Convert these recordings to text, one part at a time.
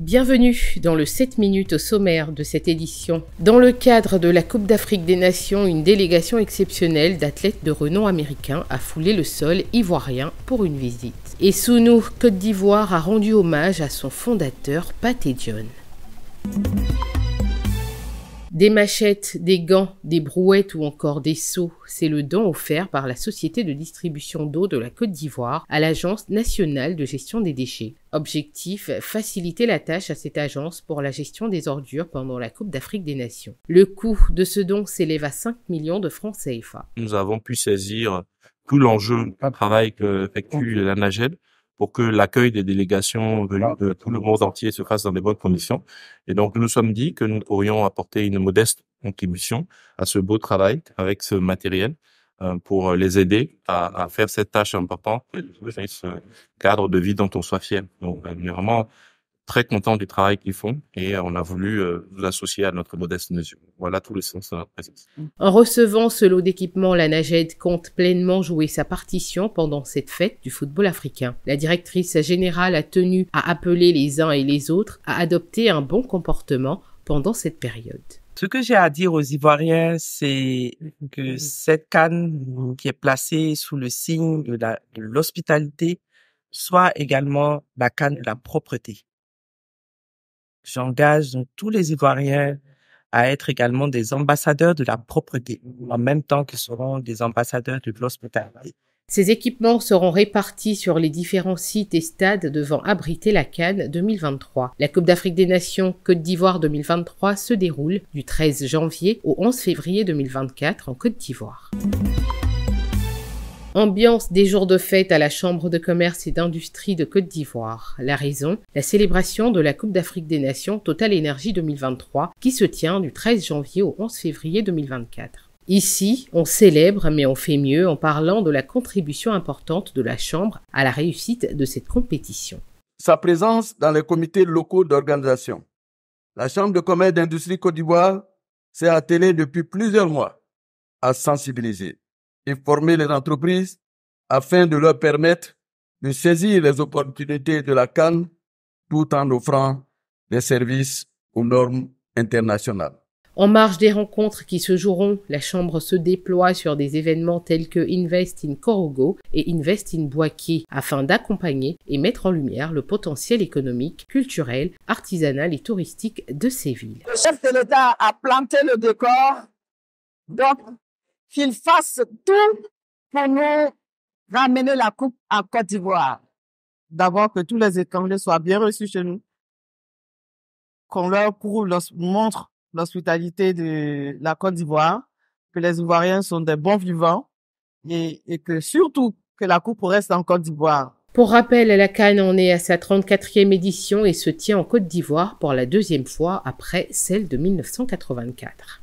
Bienvenue dans le 7 minutes au sommaire de cette édition. Dans le cadre de la Coupe d'Afrique des Nations, une délégation exceptionnelle d'athlètes de renom américain a foulé le sol ivoirien pour une visite. Et sous nous, Côte d'Ivoire, a rendu hommage à son fondateur Pat John. Des machettes, des gants, des brouettes ou encore des seaux, c'est le don offert par la Société de distribution d'eau de la Côte d'Ivoire à l'Agence nationale de gestion des déchets. Objectif, faciliter la tâche à cette agence pour la gestion des ordures pendant la Coupe d'Afrique des Nations. Le coût de ce don s'élève à 5 millions de francs CFA. Nous avons pu saisir tout l'enjeu, du travail que effectue la NAGED pour que l'accueil des délégations venues de tout le monde entier se fasse dans des bonnes conditions. Et donc, nous nous sommes dit que nous aurions apporté une modeste contribution à ce beau travail avec ce matériel euh, pour les aider à, à, faire cette tâche importante, ce cadre de vie dont on soit fier. Donc, euh, vraiment, très content du travail qu'ils font et euh, on a voulu vous euh, associer à notre modeste mesure. Voilà tout le sens de hein, notre présence. En recevant ce lot d'équipements, la Naged compte pleinement jouer sa partition pendant cette fête du football africain. La directrice générale a tenu à appeler les uns et les autres à adopter un bon comportement pendant cette période. Ce que j'ai à dire aux Ivoiriens, c'est que cette canne qui est placée sous le signe de l'hospitalité soit également la canne de la propreté. J'engage tous les Ivoiriens à être également des ambassadeurs de la propreté, en même temps qu'ils seront des ambassadeurs de l'hospitalité. Ces équipements seront répartis sur les différents sites et stades devant abriter la Cannes 2023. La Coupe d'Afrique des Nations Côte d'Ivoire 2023 se déroule du 13 janvier au 11 février 2024 en Côte d'Ivoire. Ambiance des jours de fête à la Chambre de commerce et d'industrie de Côte d'Ivoire. La raison, la célébration de la Coupe d'Afrique des Nations Total Énergie 2023 qui se tient du 13 janvier au 11 février 2024. Ici, on célèbre, mais on fait mieux en parlant de la contribution importante de la Chambre à la réussite de cette compétition. Sa présence dans les comités locaux d'organisation. La Chambre de commerce et d'industrie Côte d'Ivoire s'est attelée depuis plusieurs mois à sensibiliser, et former les entreprises afin de leur permettre de saisir les opportunités de la Cannes tout en offrant des services aux normes internationales. En marge des rencontres qui se joueront, la Chambre se déploie sur des événements tels que Invest in Corogo et Invest in Boaké afin d'accompagner et mettre en lumière le potentiel économique, culturel, artisanal et touristique de ces villes. Le chef de l'État a planté le décor qu'il fasse tout pour nous ramener la coupe à Côte d'Ivoire. D'abord, que tous les étrangers soient bien reçus chez nous, qu'on leur montre l'hospitalité de la Côte d'Ivoire, que les Ivoiriens sont des bons vivants et, que surtout que la coupe reste en Côte d'Ivoire. Pour rappel, la Cannes en est à sa 34e édition et se tient en Côte d'Ivoire pour la deuxième fois après celle de 1984.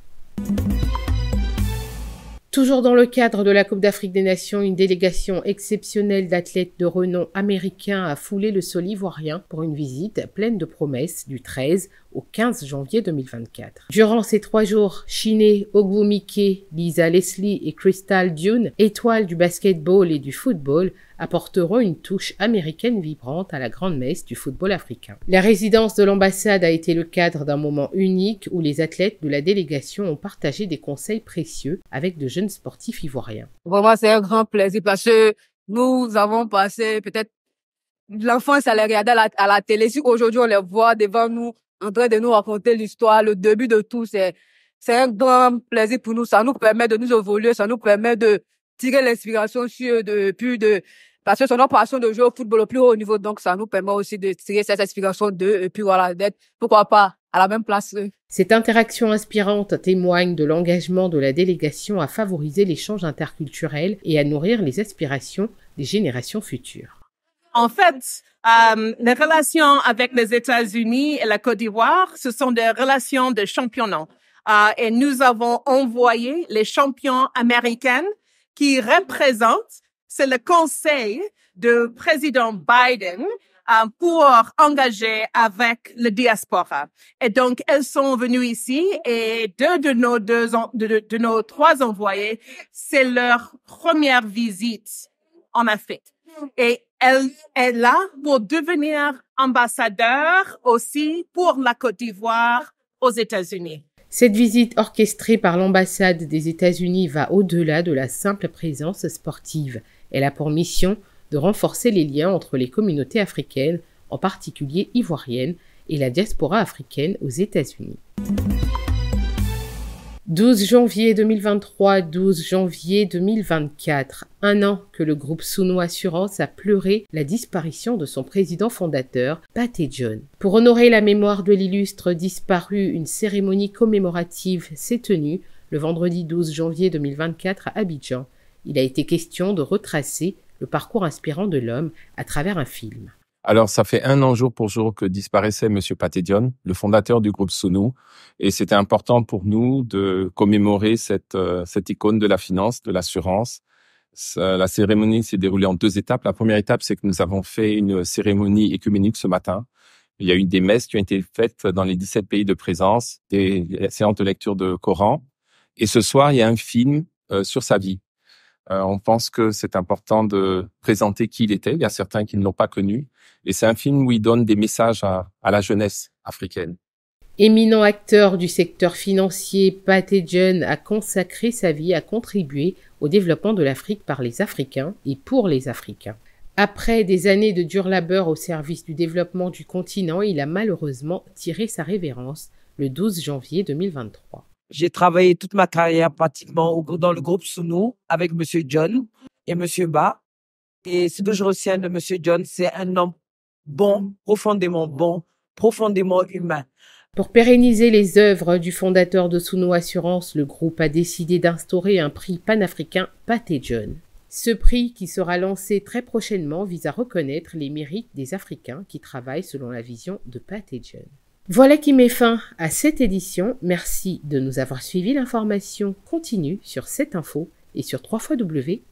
Toujours dans le cadre de la Coupe d'Afrique des Nations, une délégation exceptionnelle d'athlètes de renom américains a foulé le sol ivoirien pour une visite pleine de promesses du 13 au 15 janvier 2024. Durant ces trois jours, Chiné Ogwumike, Lisa Leslie et Crystal Dune, étoiles du basketball et du football, apporteront une touche américaine vibrante à la grande messe du football africain. La résidence de l'ambassade a été le cadre d'un moment unique où les athlètes de la délégation ont partagé des conseils précieux avec de jeunes sportifs ivoiriens. Vraiment, c'est un grand plaisir parce que nous avons passé peut-être l'enfance à les regarder à la, télé. Si aujourd'hui on les voit devant nous en train de nous raconter l'histoire, le début de tout, c'est c'est un grand plaisir pour nous. Ça nous permet de nous évoluer, ça nous permet de tirer l'inspiration sur de plus de parce que son passion de jouer au football au plus haut niveau, donc ça nous permet aussi de tirer cette inspiration de et puis voilà d'être pourquoi pas à la même place. Cette interaction inspirante témoigne de l'engagement de la délégation à favoriser l'échange interculturel et à nourrir les aspirations des générations futures. En fait, euh, les relations avec les États-Unis et la Côte d'Ivoire, ce sont des relations de championnat. Euh, et nous avons envoyé les champions américaines qui représente, c'est le conseil de président Biden euh, pour engager avec le diaspora. Et donc, elles sont venues ici et deux de nos deux, de, de nos trois envoyés, c'est leur première visite en Afrique. Et elle est là pour devenir ambassadeur aussi pour la Côte d'Ivoire aux États-Unis. Cette visite orchestrée par l'ambassade des États-Unis va au-delà de la simple présence sportive. Elle a pour mission de renforcer les liens entre les communautés africaines, en particulier ivoiriennes, et la diaspora africaine aux États-Unis. 12 janvier 2023, 12 janvier 2024, un an que le groupe Suno Assurance a pleuré la disparition de son président fondateur, Pat John. Pour honorer la mémoire de l'illustre disparu, une cérémonie commémorative s'est tenue le vendredi 12 janvier 2024 à Abidjan. Il a été question de retracer le parcours inspirant de l'homme à travers un film. Alors, ça fait un an jour pour jour que disparaissait Monsieur Patédion, le fondateur du groupe Sunu, et c'était important pour nous de commémorer cette, euh, icône de la finance, de l'assurance. La cérémonie s'est déroulée en deux étapes. La première étape, c'est que nous avons fait une cérémonie écuménique ce matin. Il y a eu des messes qui ont été faites dans les 17 pays de présence, des séances de lecture de Coran. Et ce soir, il y a un film euh, sur sa vie. Euh, on pense que c'est important de présenter qui il était. Il y a certains qui ne l'ont pas connu. Et c'est un film où il donne des messages à, la jeunesse africaine. Éminent acteur du secteur financier, Pat John a consacré sa vie à contribuer au développement de l'Afrique par les Africains et pour les Africains. Après des années de dur labeur au service du développement du continent, il a malheureusement tiré sa révérence le 12 janvier 2023. J'ai travaillé toute ma carrière pratiquement dans le groupe Sunu avec Monsieur John et Monsieur Ba. Et ce que je retiens de Monsieur John, c'est un homme bon, profondément bon, profondément humain. Pour pérenniser les œuvres du fondateur de Suno Assurance, le groupe a décidé d'instaurer un prix panafricain Pathé John. Ce prix, qui sera lancé très prochainement, vise à reconnaître les mérites des Africains qui travaillent selon la vision de Pathé John. Voilà qui met fin à cette édition. Merci de nous avoir suivis. L'information continue sur cette info et sur www.cetinfo.ci.